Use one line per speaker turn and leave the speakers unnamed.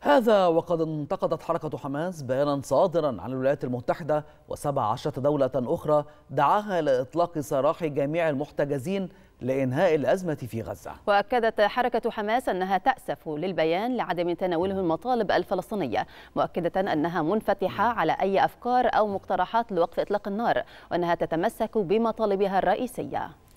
هذا وقد انتقدت حركة حماس بيانا صادرا عن الولايات المتحدة وسبع عشرة دولة أخرى دعاها لإطلاق سراح جميع المحتجزين لإنهاء الأزمة في غزة
وأكدت حركة حماس أنها تأسف للبيان لعدم تناوله المطالب الفلسطينية مؤكدة أنها منفتحة على أي أفكار أو مقترحات لوقف إطلاق النار وأنها تتمسك بمطالبها الرئيسية